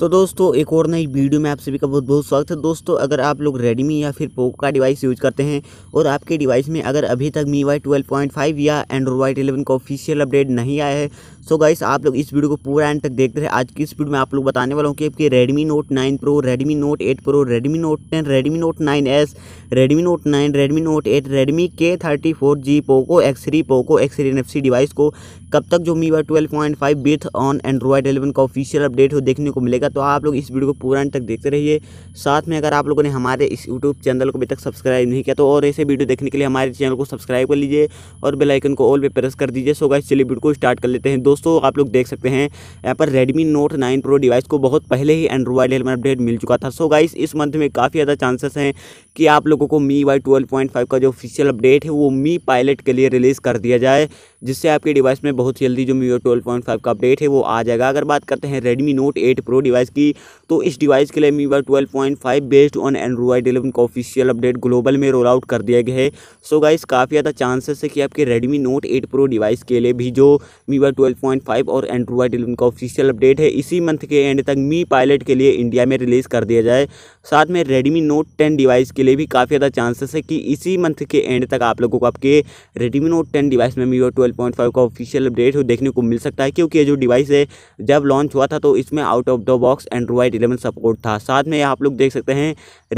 तो दोस्तों एक और नई वीडियो में आप सभी का बहुत बहुत स्वागत है दोस्तों अगर आप लोग रेडमी या फिर पोको का डिवाइस यूज करते हैं और आपके डिवाइस में अगर अभी तक MIUI twelve point five या Android 11 का ऑफिशियल अपडेट नहीं आया है सो गाइस आप लोग इस वीडियो को पूरा एंड तक देखते रहे आज की इस वीडियो में आप लोग बताने वाला हूँ कि आपके Redmi Note nine Pro Redmi Note eight Pro Redmi Note ten Redmi Note nine S Redmi Note nine Redmi Note eight Redmi K thirty four G Poco X three Poco X three N F C device को कब तक जो MIUI twelve point five based on Android eleven का official update हो देखने को मिलेगा तो आप लोग इस वीडियो को पूरा अंत तक देखते रहिए साथ में अगर आप लोगों ने हमारे इस यूट्यूब चैनल को अभी तक सब्सक्राइब नहीं किया तो और ऐसे वीडियो देखने के लिए हमारे चैनल को सब्सक्राइब कर लीजिए और बेलाइकन को ऑल पर प्रेस कर दीजिए सो गाइस चलिए वीडियो को स्टार्ट कर लेते हैं दोस्तों आप लोग देख सकते हैं यहाँ पर Redmi Note nine Pro device को बहुत पहले ही एंड्रॉयड एलेवन अपडेट मिल चुका था सो गाइस इस मंथ में काफ़ी ज़्यादा चांसेस हैं कि आप लोगों को MIUI twelve point five का जो ऑफिशियल अपडेट है वो मी पायलट के लिए रिलीज़ कर दिया जाए जिससे आपके डिवाइस में बहुत जल्दी जो मी ट्वेल्व पॉइंट फाइव का अपडेट है वो आ जाएगा अगर बात करते हैं Redmi Note eight Pro device की तो इस डिवाइस के लिए मी बार twelve point five based on Android eleven का ऑफिशियल अपडेट ग्लोबल में रोल आउट कर दिया गया है सो गाइस काफ़ी ज़्यादा चांसेस है कि आपके Redmi Note eight Pro device के लिए भी जो मी बार ट्वेल्व पॉइंट फाइव और एंड्रॉयड इलेवन का ऑफिशियल अपडेट है इसी मंथ के एंड तक मी पायलट के लिए इंडिया में रिलीज़ कर दिया जाए साथ में रेडमी नोट टेन डिवाइस के लिए भी काफ़ी ज़्यादा चांसेस है कि इसी मंथ के एंड तक आप लोगों को आपके रेडमी नोट टेन डिवाइस में मी ट्वेल्व पॉइंट फाइव का ऑफिशियल अपडेट देखने को मिल सकता है क्योंकि ये जो डिवाइस है जब लॉन्च हुआ था तो इसमें out of the box Android eleven support था साथ में आप लोग देख सकते हैं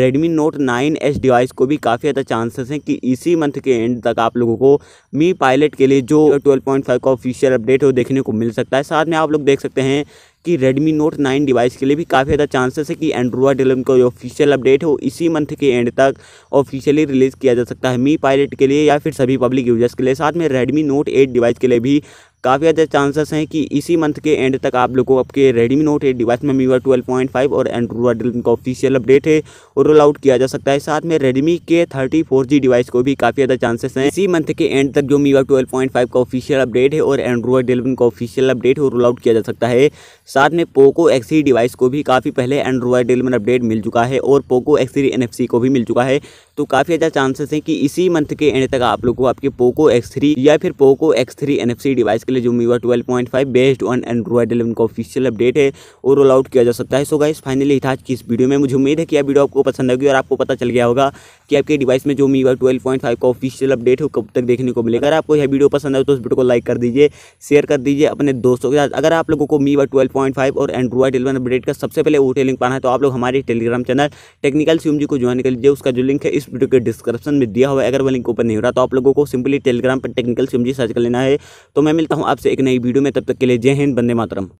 Redmi Note nine S device को भी काफ़ी ज़्यादा चांसेस हैं कि इसी मंथ के एंड तक आप लोगों को मी पायलट के लिए जो ट्वेल्व पॉइंट फाइव का ऑफिशियल अपडेट हो देखने को मिल सकता है साथ में आप लोग देख सकते हैं कि Redmi Note 9 डिवाइस के लिए भी काफ़ी ज़्यादा चांसेस है कि एंड्रॉयड एलेवन का ऑफिशियल अपडेट हो इसी मंथ के एंड तक ऑफिशियली रिलीज़ किया जा सकता है मी पायलट के लिए या फिर सभी पब्लिक यूजर्स के लिए साथ में Redmi Note 8 डिवाइस के लिए भी काफ़ी ज़्यादा चांसेस हैं कि इसी मंथ के एंड तक आप लोगों को आपके रेडमी नोट एट डिवाइस में मीवर ट्वेल्व पॉइंट फाइव और एंड्रोड का ऑफिशियल अपडेट है और रोल आउट किया जा सकता है साथ में रेडमी के थर्टी फोर जी डिवाइस को भी काफ़ी ज़्यादा चांसेस हैं इसी मंथ के एंड तक जो मीवर ट्वेल्व पॉइंट फाइव का ऑफिशियल अपडेट है और एंड्रॉयड एलेवन का ऑफिशियल अपडेट है रोल आउट किया जा सकता है साथ में पोको एक्सी डिवाइस को भी काफ़ी पहले एंड्रॉयड एलेवन अपडेट मिल चुका है और पोको एक्सी एन को भी मिल चुका है तो काफ़ी ज़्यादा चांसेस हैं कि इसी मंथ के एंड तक आप लोग को आपके पोको एक्स या फिर पोको एक्स थ्री डिवाइस के लिए जो MIUI twelve point five based on Android eleven का ऑफिशियल अपडेट है और रोल आउट किया जा सकता है सो गाइस फाइनली आज की इस वीडियो में मुझे उम्मीद है कि यह वीडियो आपको पसंद आएगी और आपको पता चल गया होगा कि आपके डिवाइस में जो मीवा ट्वेल्व पॉइंट फाइव का ऑफिशियल अपडेट है कब तक देखने को मिलेगा अगर आपको यह वीडियो पसंद आए तो उस वीडियो को लाइक कर दीजिए शेयर कर दीजिए अपने दोस्तों के साथ अगर आप लोगों को मीवा ट्वेल्व पॉइंट फाइव और एंड्रॉइड एलेवन अपडेट का सबसे पहले ओटे लिंक पाना है तो आप लोग हमारे टेलीग्राम चैनल टेक्निकल सीम जी को ज्वाइन कर लीजिए उसका जो लिंक है इस वीडियो के डिस्क्रिप्शन में दिया हुआ है अगर वो लिंक ओपन नहीं हो रहा तो आप लोगों को सिंपली टेलीग्राम पर टेक्निकल सीम जी सर्च कर लेना है तो मैं मिलता हूँ हूँ आपसे एक नई वीडियो में तब तक के लिए जय हिंद बंदे मातरम